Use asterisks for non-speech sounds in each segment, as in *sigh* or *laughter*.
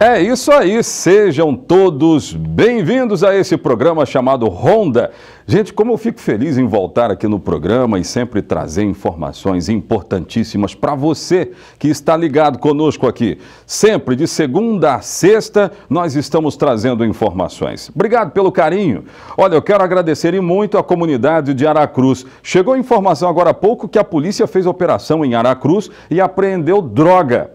É isso aí, sejam todos bem-vindos a esse programa chamado Ronda. Gente, como eu fico feliz em voltar aqui no programa e sempre trazer informações importantíssimas para você que está ligado conosco aqui. Sempre de segunda a sexta nós estamos trazendo informações. Obrigado pelo carinho. Olha, eu quero agradecer e muito à comunidade de Aracruz. Chegou informação agora há pouco que a polícia fez operação em Aracruz e apreendeu droga.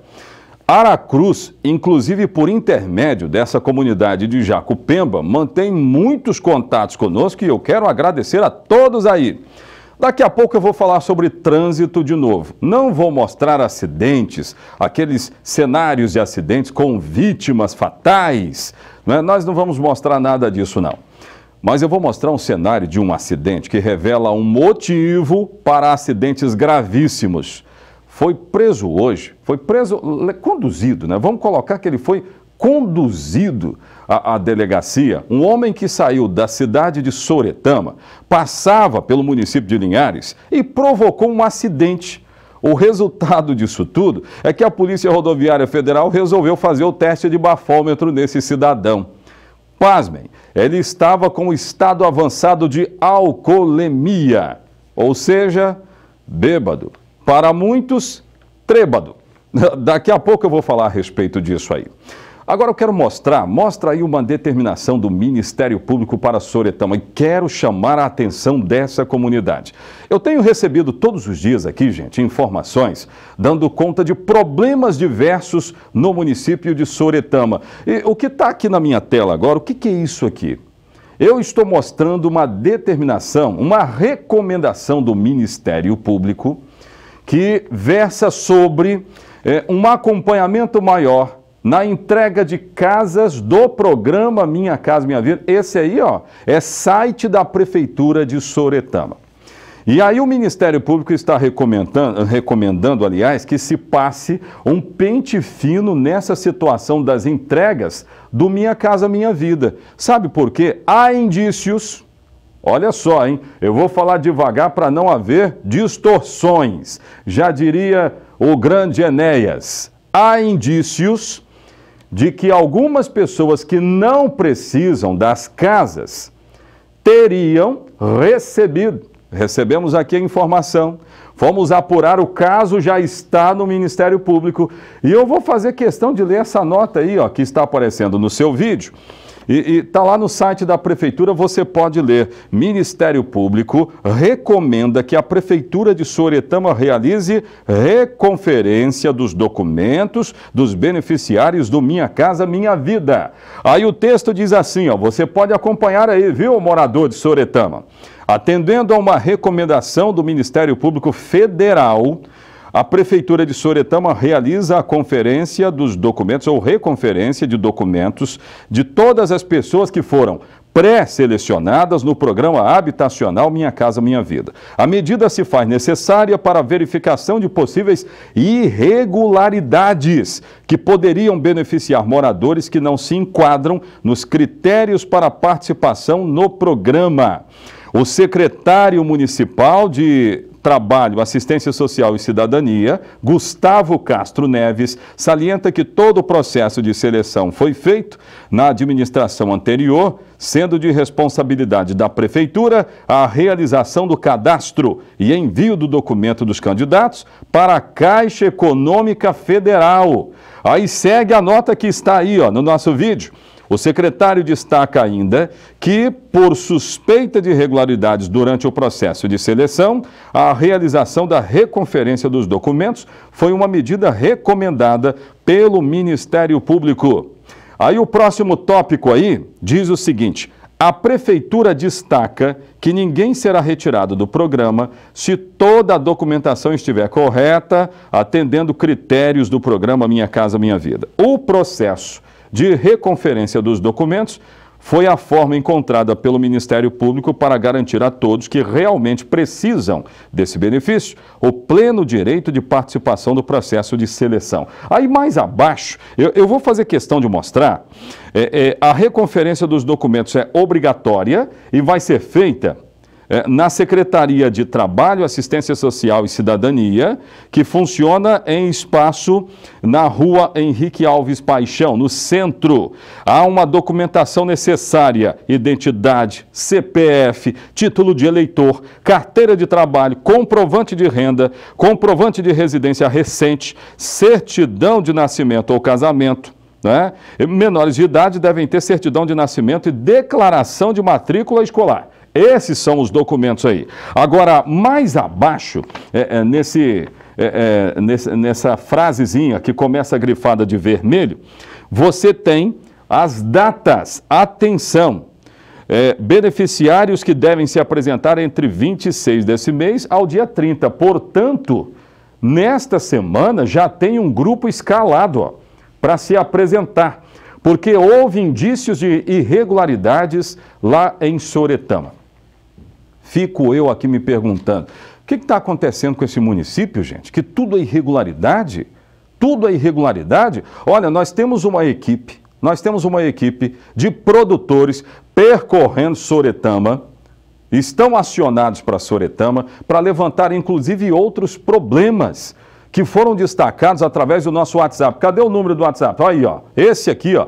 Aracruz, inclusive por intermédio dessa comunidade de Jacupemba, mantém muitos contatos conosco e eu quero agradecer a todos aí. Daqui a pouco eu vou falar sobre trânsito de novo. Não vou mostrar acidentes, aqueles cenários de acidentes com vítimas fatais. Né? Nós não vamos mostrar nada disso, não. Mas eu vou mostrar um cenário de um acidente que revela um motivo para acidentes gravíssimos foi preso hoje, foi preso, conduzido, né? Vamos colocar que ele foi conduzido à, à, delegacia, um homem que saiu da cidade de Soretama, passava pelo município de Linhares e provocou um acidente. O resultado disso tudo é que a Polícia Rodoviária Federal resolveu fazer o teste de bafômetro nesse cidadão. Pasmem, ele estava com estado avançado de alcoolemia, ou seja, bêbado para muitos, trêbado. *laughs* Daqui a pouco eu vou falar a respeito disso aí. Agora eu quero mostrar, mostra aí uma determinação do Ministério Público para Soretama e quero chamar a atenção dessa comunidade. Eu tenho recebido todos os dias aqui, gente, informações dando conta de problemas diversos no município de Soretama. E o que está aqui na minha tela agora, o que, que é isso aqui? Eu estou mostrando uma determinação, uma recomendação do Ministério Público que versa sobre é, um acompanhamento maior na entrega de casas do programa Minha Casa Minha Vida. Esse aí, ó, é site da Prefeitura de Soretama. E aí o Ministério Público está recomendando, recomendando, aliás, que se passe um pente fino nessa situação das entregas do Minha Casa Minha Vida. Sabe por quê? Há indícios Olha só, hein? Eu vou falar devagar para não haver distorções. Já diria o grande Enéas: há indícios de que algumas pessoas que não precisam das casas teriam recebido. Recebemos aqui a informação. Fomos apurar o caso, já está no Ministério Público. E eu vou fazer questão de ler essa nota aí, ó, que está aparecendo no seu vídeo e está lá no site da Prefeitura, você pode ler. Ministério Público recomenda que a Prefeitura de Soretama realize reconferência dos documentos dos beneficiários do Minha Casa Minha Vida. Aí o texto diz assim, ó, você pode acompanhar aí, viu, morador de Soretama? Atendendo a uma recomendação do Ministério Público Federal, a Prefeitura de Soretama realiza a conferência dos documentos, ou reconferência de documentos, de todas as pessoas que foram pré-selecionadas no programa habitacional Minha Casa Minha Vida. A medida se faz necessária para a verificação de possíveis irregularidades que poderiam beneficiar moradores que não se enquadram nos critérios para participação no programa. O secretário municipal de Trabalho, Assistência Social e Cidadania, Gustavo Castro Neves, salienta que todo o processo de seleção foi feito na administração anterior, sendo de responsabilidade da Prefeitura a realização do cadastro e envio do documento dos candidatos para a Caixa Econômica Federal. Aí segue a nota que está aí ó, no nosso vídeo. O secretário destaca ainda que, por suspeita de irregularidades durante o processo de seleção, a realização da reconferência dos documentos foi uma medida recomendada pelo Ministério Público. Aí o próximo tópico aí diz o seguinte: a prefeitura destaca que ninguém será retirado do programa se toda a documentação estiver correta, atendendo critérios do programa Minha Casa Minha Vida. O processo de reconferência dos documentos foi a forma encontrada pelo Ministério Público para garantir a todos que realmente precisam desse benefício o pleno direito de participação do processo de seleção. Aí mais abaixo, eu, eu vou fazer questão de mostrar, é, é, a reconferência dos documentos é obrigatória e vai ser feita é, na Secretaria de Trabalho, Assistência Social e Cidadania, que funciona em espaço na rua Henrique Alves Paixão, no centro. Há uma documentação necessária: identidade, CPF, título de eleitor, carteira de trabalho, comprovante de renda, comprovante de residência recente, certidão de nascimento ou casamento. Né? Menores de idade devem ter certidão de nascimento e declaração de matrícula escolar. Esses são os documentos aí. Agora, mais abaixo, é, é, nesse, é, é, nesse, nessa frasezinha que começa grifada de vermelho, você tem as datas. Atenção! É, beneficiários que devem se apresentar entre 26 desse mês ao dia 30. Portanto, nesta semana já tem um grupo escalado para se apresentar, porque houve indícios de irregularidades lá em Soretama. Fico eu aqui me perguntando: o que está acontecendo com esse município, gente? Que tudo é irregularidade? Tudo é irregularidade? Olha, nós temos uma equipe, nós temos uma equipe de produtores percorrendo Soretama, estão acionados para Soretama para levantar inclusive outros problemas que foram destacados através do nosso WhatsApp. Cadê o número do WhatsApp? Aí, ó. Esse aqui, ó.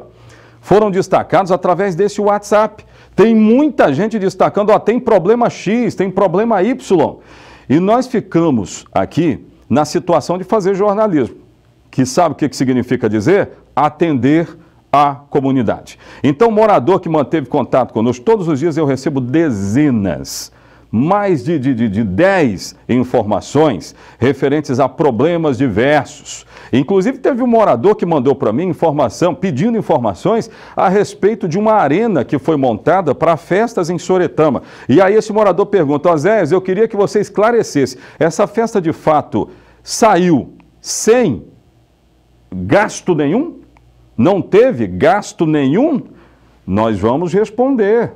Foram destacados através desse WhatsApp. Tem muita gente destacando, ó, tem problema X, tem problema Y. E nós ficamos aqui na situação de fazer jornalismo, que sabe o que, que significa dizer? Atender à comunidade. Então, morador que manteve contato conosco, todos os dias eu recebo dezenas mais de, de, de, de 10 informações referentes a problemas diversos. Inclusive, teve um morador que mandou para mim informação, pedindo informações a respeito de uma arena que foi montada para festas em Soretama. E aí esse morador pergunta, Oséias, eu queria que você esclarecesse, essa festa de fato saiu sem gasto nenhum? Não teve gasto nenhum? Nós vamos responder.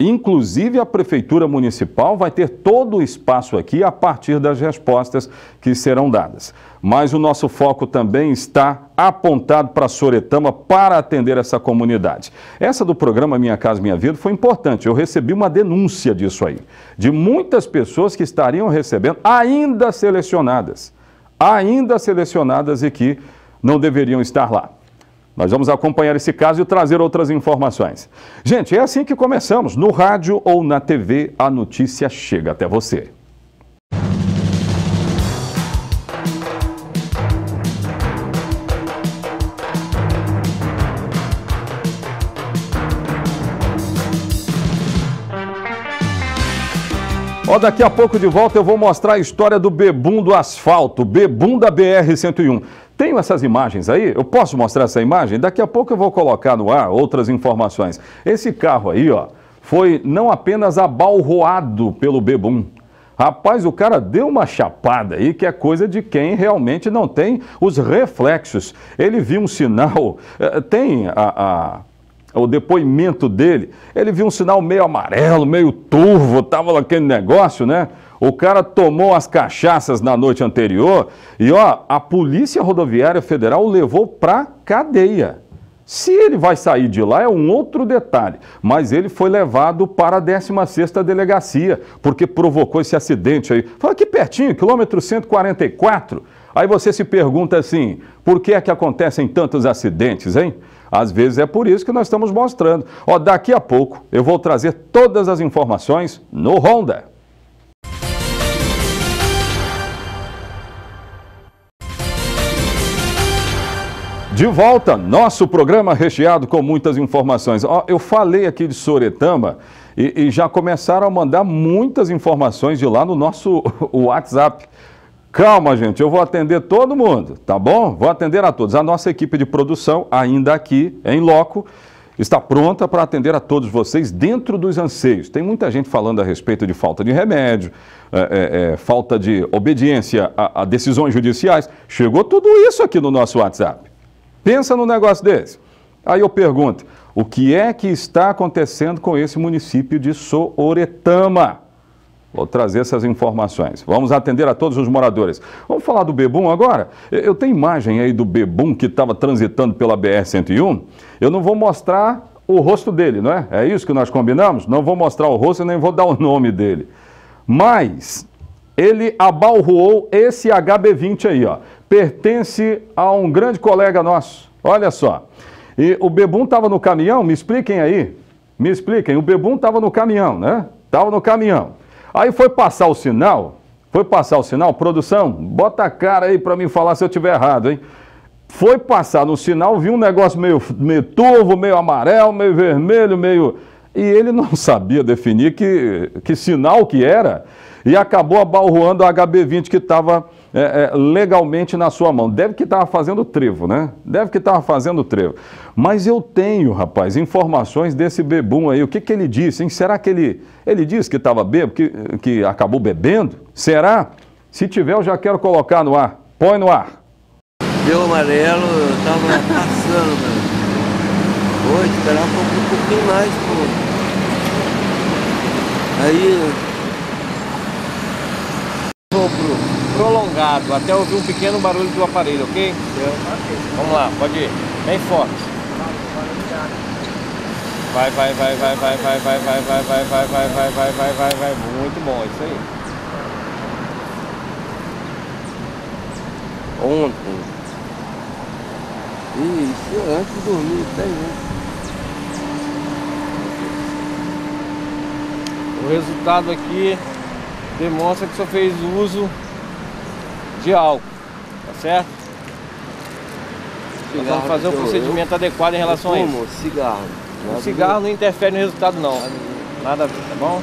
Inclusive, a Prefeitura Municipal vai ter todo o espaço aqui a partir das respostas que serão dadas. Mas o nosso foco também está apontado para Soretama para atender essa comunidade. Essa do programa Minha Casa Minha Vida foi importante. Eu recebi uma denúncia disso aí, de muitas pessoas que estariam recebendo, ainda selecionadas, ainda selecionadas e que não deveriam estar lá. Nós vamos acompanhar esse caso e trazer outras informações. Gente, é assim que começamos. No rádio ou na TV, a notícia chega até você. Ó, daqui a pouco de volta eu vou mostrar a história do bebum do asfalto, bebum da BR-101. Tenho essas imagens aí, eu posso mostrar essa imagem? Daqui a pouco eu vou colocar no ar outras informações. Esse carro aí, ó, foi não apenas abalroado pelo Bebum, Rapaz, o cara deu uma chapada aí que é coisa de quem realmente não tem os reflexos. Ele viu um sinal, *laughs* eh, tem a, a, o depoimento dele, ele viu um sinal meio amarelo, meio turvo, tava aquele negócio, né? O cara tomou as cachaças na noite anterior e ó, a Polícia Rodoviária Federal o levou pra cadeia. Se ele vai sair de lá é um outro detalhe, mas ele foi levado para a 16ª delegacia, porque provocou esse acidente aí. Fala aqui pertinho, quilômetro 144. Aí você se pergunta assim, por que é que acontecem tantos acidentes, hein? Às vezes é por isso que nós estamos mostrando. Ó, daqui a pouco eu vou trazer todas as informações no Honda. De volta, nosso programa recheado com muitas informações. Ó, eu falei aqui de Soretama e, e, já começaram a mandar muitas informações de lá no nosso *laughs* WhatsApp. Calma, gente, eu vou atender todo mundo, tá bom? Vou atender a todos. A nossa equipe de produção, ainda aqui, em loco, está pronta para atender a todos vocês dentro dos anseios. Tem muita gente falando a respeito de falta de remédio, é, é, é, falta de obediência a, a decisões judiciais. Chegou tudo isso aqui no nosso WhatsApp. Pensa num negócio desse. Aí eu pergunto, o que é que está acontecendo com esse município de Sooretama? Vou trazer essas informações. Vamos atender a todos os moradores. Vamos falar do Bebum agora? Eu tenho imagem aí do Bebum que estava transitando pela BR-101. Eu não vou mostrar o rosto dele, não é? É isso que nós combinamos? Não vou mostrar o rosto nem vou dar o nome dele. Mas ele abalroou esse HB20 aí, ó pertence a um grande colega nosso. Olha só. E o Bebum estava no caminhão, me expliquem aí. Me expliquem, o Bebum estava no caminhão, né? Estava no caminhão. Aí foi passar o sinal, foi passar o sinal, produção, bota a cara aí para mim falar se eu tiver errado, hein? Foi passar no sinal, viu um negócio meio, meio turvo, meio amarelo, meio vermelho, meio... E ele não *laughs* sabia definir que, que sinal que era e acabou abalroando a HB20 que estava é, é, legalmente na sua mão. Deve que estava fazendo trevo, né? Deve que estava fazendo trevo. Mas eu tenho, rapaz, informações desse bebum aí. O que, que ele disse, hein? Será que ele, ele disse que estava bebo, que, que acabou bebendo? Será? Se tiver, eu já quero colocar no ar. Põe no ar. Deu amarelo, eu estava passando, velho. Hoje, esperava um pouquinho mais, pô. Aí apagado, até ouvir um pequeno barulho do aparelho, ok? Vamos lá, pode ir. Bem forte. Vai, vai, vai, vai, vai, vai, vai, vai, vai, vai, vai, vai, vai, vai, vai, vai, vai. Muito bom, isso aí. Ontem. Isso, antes de dormir, tem né? O resultado aqui demonstra que só fez uso de álcool, tá certo? Cigarro, vamos fazer um procedimento adequado em relação a isso. cigarro. O cigarro não interfere no resultado não, nada a ver, tá bom?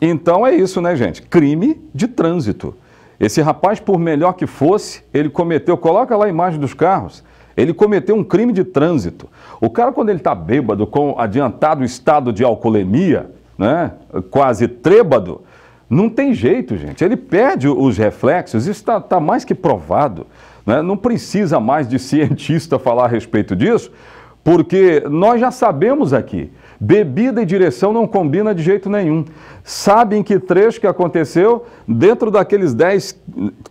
Então é isso, né, gente? Crime de trânsito. Esse rapaz, por melhor que fosse, ele cometeu, coloca lá a imagem dos carros, ele cometeu um crime de trânsito. O cara, quando ele está bêbado, com adiantado estado de alcoolemia, né, quase trêbado, não tem jeito, gente. Ele perde os reflexos, isso está tá mais que provado. Né? Não precisa mais de *laughs* cientista falar a respeito disso, porque nós já sabemos aqui. Bebida e direção não combina de jeito nenhum. Sabem que trecho que aconteceu dentro daqueles 10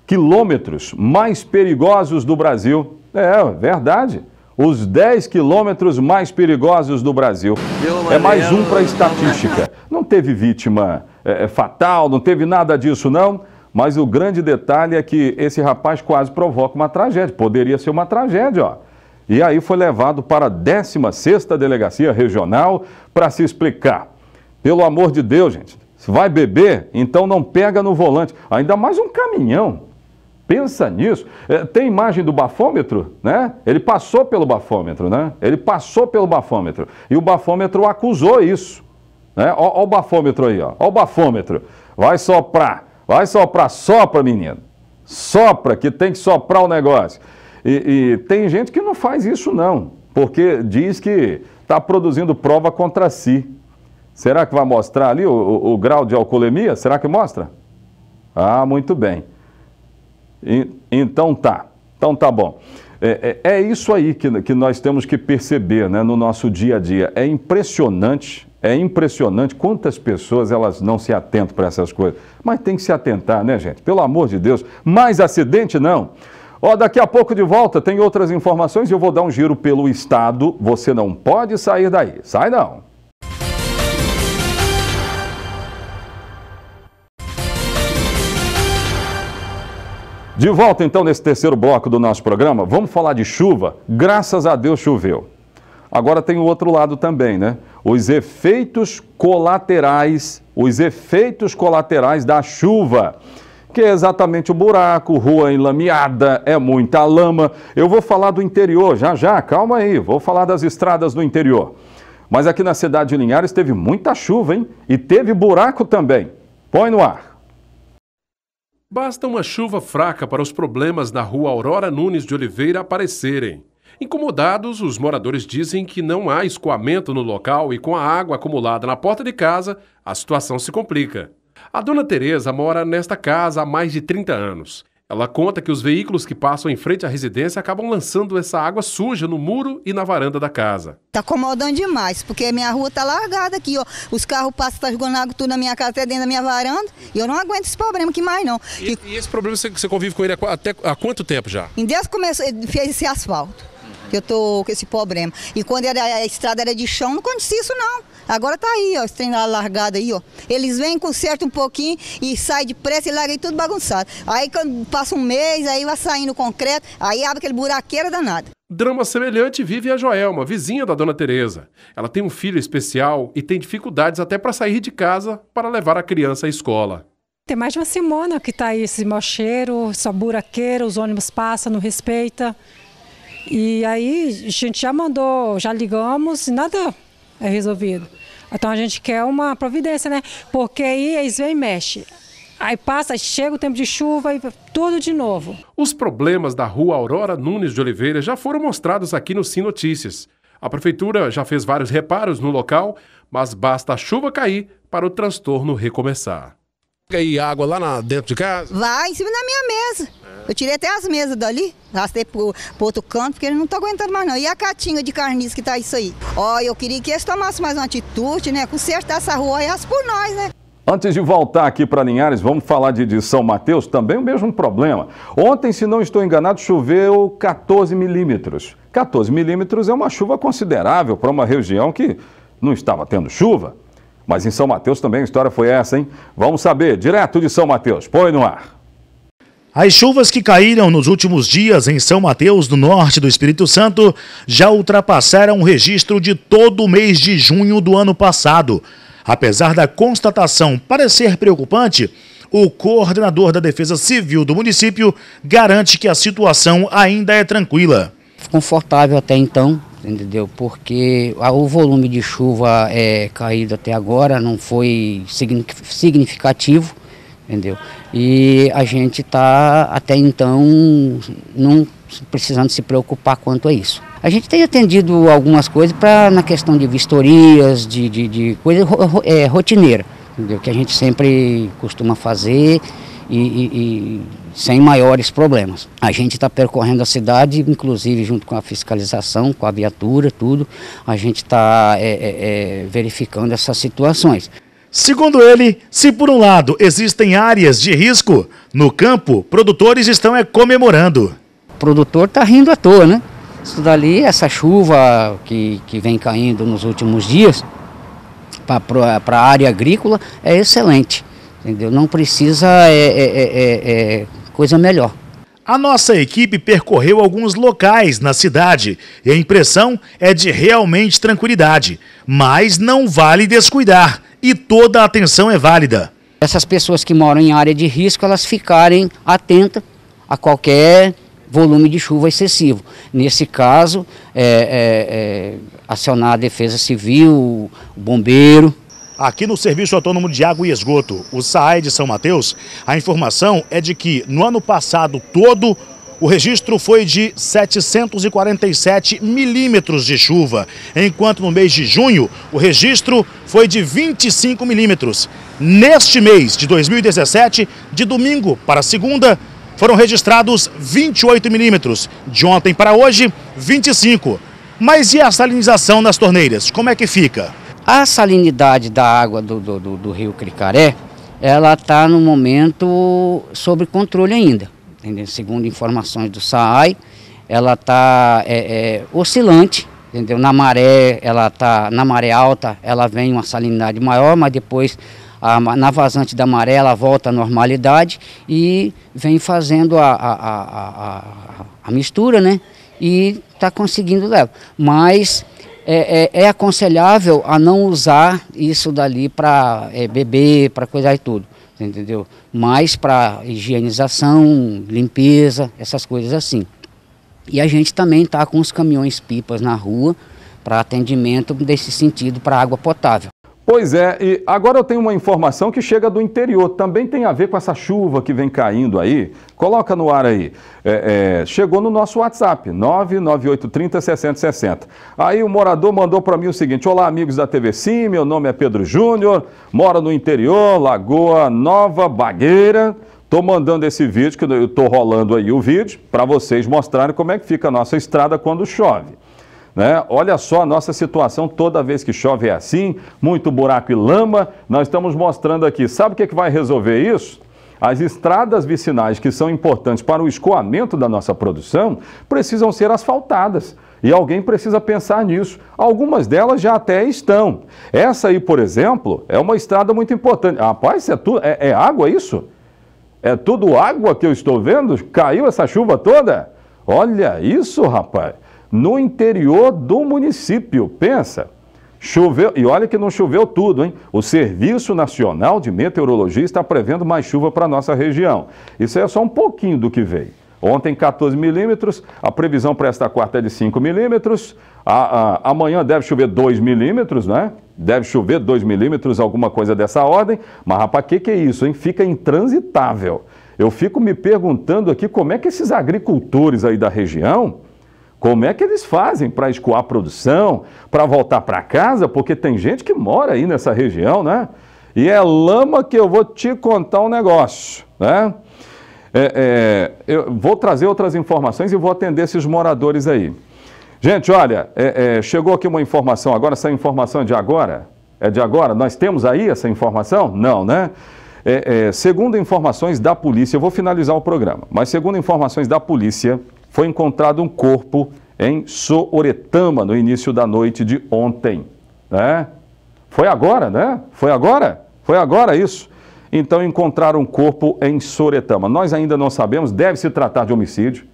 quilômetros mais perigosos do Brasil. É, verdade. Os 10 quilômetros mais perigosos do Brasil. É mais um para a estatística. Não teve vítima é, é, fatal, não teve nada disso, não. Mas o grande detalhe é que esse rapaz quase provoca uma tragédia. Poderia ser uma tragédia, ó. E aí foi levado para a 16ª Delegacia Regional para se explicar. Pelo amor de Deus, gente, se vai beber, então não pega no volante. Ainda mais um caminhão. Pensa nisso. É, tem imagem do bafômetro, né? Ele passou pelo bafômetro, né? Ele passou pelo bafômetro. E o bafômetro acusou isso. Né? Ó, ó o bafômetro aí, ó. ó o bafômetro. Vai soprar, vai soprar, sopra, menino. Sopra, que tem que soprar o negócio. E, e tem gente que não faz isso, não, porque diz que está produzindo prova contra si. Será que vai mostrar ali o, o, o, grau de alcoolemia? Será que mostra? Ah, muito bem. E, então tá. Então tá bom. É, é, é, isso aí que, que nós temos que perceber né, no nosso dia a dia. É impressionante é impressionante quantas pessoas elas não se atentam para essas coisas. Mas tem que se atentar, né, gente? Pelo amor de Deus. Mais acidente, não. Ó, daqui a pouco de volta tem outras informações e eu vou dar um giro pelo Estado. Você não pode sair daí. Sai não. De volta então nesse terceiro bloco do nosso programa, vamos falar de chuva. Graças a Deus choveu. Agora tem o outro lado também, né? os efeitos colaterais, os efeitos colaterais da chuva que é exatamente o buraco, rua enlameada, é muita lama. Eu vou falar do interior, já já, calma aí, vou falar das estradas do interior. Mas aqui na cidade de Linhares teve muita chuva, hein? E teve buraco também. Põe no ar. Basta uma chuva fraca para os problemas na rua Aurora Nunes de Oliveira aparecerem. Incomodados, os moradores dizem que não há escoamento no local e com a água acumulada na porta de casa, a situação se complica. A dona Teresa mora nesta casa há mais de 30 anos. Ela conta que os veículos que passam em frente à residência acabam lançando essa água suja no muro e na varanda da casa. Tá acomodando demais, porque minha rua tá largada aqui, ó. Os carros passam, tá jogando água tudo na minha casa, até dentro da minha varanda. E eu não aguento esse problema aqui mais, não. E, e esse problema você, você, convive com ele há, até, há quanto tempo já? Em Deus começou, fez esse asfalto que eu tô com esse problema. E quando era, a estrada era de chão, não acontecia isso não. Agora tá aí, ó, esse lá largado aí, ó. Eles vêm, consertam um pouquinho e sai depressa e larga aí tudo bagunçado. Aí quando passa um mês, aí vai saindo concreto, aí abre aquele buraqueiro danado. Drama semelhante vive a Joelma, vizinha da dona Teresa. Ela tem um filho especial e tem dificuldades até para sair de casa para levar a criança à escola. Tem mais de uma semana que está aí esse mau cheiro, só buraqueiro, os ônibus passam, não respeita. E aí a gente já mandou, já ligamos, nada é resolvido. Então a gente quer uma providência, né? Porque aí eles vêm e mexem. Aí passa, chega o tempo de chuva e tudo de novo. Os problemas da rua Aurora Nunes de Oliveira já foram mostrados aqui no Sim Notícias. A prefeitura já fez vários reparos no local, mas basta a chuva cair para o transtorno recomeçar. E água lá na, dentro de casa? Vai, em cima da minha mesa. É. Eu tirei até as mesas dali, arrastei pro, pro outro canto, porque ele não está aguentando mais não. E a catinga de carniça que tá isso aí? Ó, eu queria que eles tomassem mais uma atitude, né? Consertar essa rua e é as por nós, né? Antes de voltar aqui para Linhares, vamos falar de, de São Mateus, também o mesmo problema. Ontem, se não estou enganado, choveu 14 milímetros. 14 milímetros é uma chuva considerável para uma região que não estava tendo chuva. Mas em São Mateus também a história foi essa, hein? Vamos saber, direto de São Mateus. Põe no ar. As chuvas que caíram nos últimos dias em São Mateus, do norte do Espírito Santo, já ultrapassaram o registro de todo o mês de junho do ano passado. Apesar da constatação parecer preocupante, o coordenador da Defesa Civil do município garante que a situação ainda é tranquila. Confortável até então, entendeu? Porque o volume de chuva é caído até agora não foi significativo, entendeu? E a gente está até então não precisando se preocupar quanto a isso. A gente tem atendido algumas coisas para na questão de vistorias, de, de, de coisa é, rotineira, entendeu? Que a gente sempre costuma fazer e, e, e sem maiores problemas. A gente está percorrendo a cidade, inclusive junto com a fiscalização, com a viatura, tudo, a gente está é, é, é, verificando essas situações. Segundo ele, se por um lado existem áreas de risco, no campo, produtores estão é comemorando. O produtor está rindo à toa, né? Isso dali, essa chuva que, que vem caindo nos últimos dias para a área agrícola é excelente. Entendeu? Não precisa é é, é, é, é, coisa melhor. A nossa equipe percorreu alguns locais na cidade e a impressão é de realmente tranquilidade. Mas não vale descuidar e toda a atenção é válida. Essas pessoas que moram em área de risco, elas ficarem atentas a qualquer volume de chuva excessivo. Nesse caso, é, é, é, acionar a defesa civil, o bombeiro. Aqui no Serviço Autônomo de Água e Esgoto, o SAAI de São Mateus, a informação é de que no ano passado todo o registro foi de 747 milímetros de chuva, enquanto no mês de junho o registro foi de 25 milímetros. Neste mês de 2017, de domingo para segunda, foram registrados 28 milímetros. De ontem para hoje, 25. Mas e a salinização nas torneiras? Como é que fica? A salinidade da água do, do, do, do rio Cricaré, ela está no momento sob controle ainda. Entendeu? Segundo informações do SAAI, ela está é, é, oscilante, entendeu? Na maré, ela tá, na maré alta, ela vem uma salinidade maior, mas depois a, na vazante da maré ela volta à normalidade e vem fazendo a, a, a mistura, né? E está conseguindo levar. Mas é, é, é aconselhável a não usar isso dali para é, beber, para coisar e tudo, entendeu? Mais para higienização, limpeza, essas coisas assim. E a gente também está com os caminhões pipas na rua para atendimento desse sentido para água potável. Pois é, e agora eu tenho uma informação que chega do interior, também tem a ver com essa chuva que vem caindo aí. Coloca no ar aí. É, é, chegou no nosso WhatsApp, 99830 6060. Aí o morador mandou para mim o seguinte: Olá, amigos da TV Sim, meu nome é Pedro Júnior, moro no interior, Lagoa Nova Bagueira. Estou mandando esse vídeo, que eu estou rolando aí o vídeo, para vocês mostrarem como é que fica a nossa estrada quando chove. Né? Olha só a nossa situação, toda vez que chove é assim, muito buraco e lama. Nós estamos mostrando aqui. Sabe o que, é que vai resolver isso? As estradas vicinais que são importantes para o escoamento da nossa produção precisam ser asfaltadas. E alguém precisa pensar nisso. Algumas delas já até estão. Essa aí, por exemplo, é uma estrada muito importante. Rapaz, é, tudo é, é água isso? É tudo água que eu estou vendo? Caiu essa chuva toda? Olha isso, rapaz no interior do município. Pensa. Choveu, e olha que não choveu tudo, hein? O Serviço Nacional de Meteorologia está prevendo mais chuva para a nossa região. Isso é só um pouquinho do que veio. Ontem 14 milímetros, a previsão para esta quarta é de 5 milímetros. A, a, amanhã deve chover 2 milímetros, né? Deve chover 2 milímetros, alguma coisa dessa ordem. Mas, rapaz, o que, que é isso, hein? Fica intransitável. Eu fico me perguntando aqui como é que esses agricultores aí da região como é que eles fazem para escoar produção, para voltar para casa? Porque tem gente que mora aí nessa região, né? E é lama que eu vou te contar um negócio, né? É, é, eu vou trazer outras informações e vou atender esses moradores aí. Gente, olha, é, é chegou aqui uma informação agora, essa informação é de agora? É de agora? Nós temos aí essa informação? Não, né? É, é, segundo informações da polícia, eu vou finalizar o programa, mas segundo informações da polícia, foi encontrado um corpo em Sooretama no início da noite de ontem. Né? Foi agora, né? Foi agora? Foi agora isso. Então encontraram um corpo em Soretama. Nós ainda não sabemos, deve se tratar de homicídio.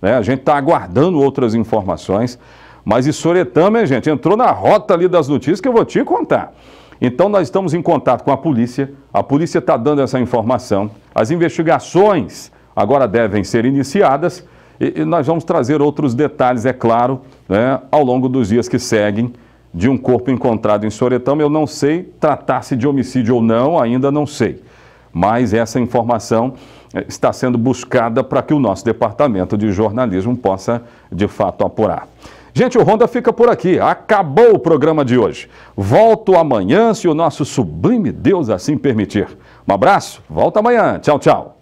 Né? A gente está aguardando outras informações. Mas e Soretama, hein, gente? Entrou na rota ali das notícias que eu vou te contar. Então nós estamos em contato com a polícia. A polícia está dando essa informação. As investigações agora devem ser iniciadas e, e nós vamos trazer outros detalhes, é claro, né, ao longo dos dias que seguem, de um corpo encontrado em Soretama. Eu não sei tratar-se de homicídio ou não, ainda não sei. Mas essa informação eh, está sendo buscada para que o nosso departamento de jornalismo possa, de fato, apurar. Gente, o Ronda fica por aqui. Acabou o programa de hoje. Volto amanhã, se o nosso sublime Deus assim permitir. Um abraço, volta amanhã. Tchau, tchau.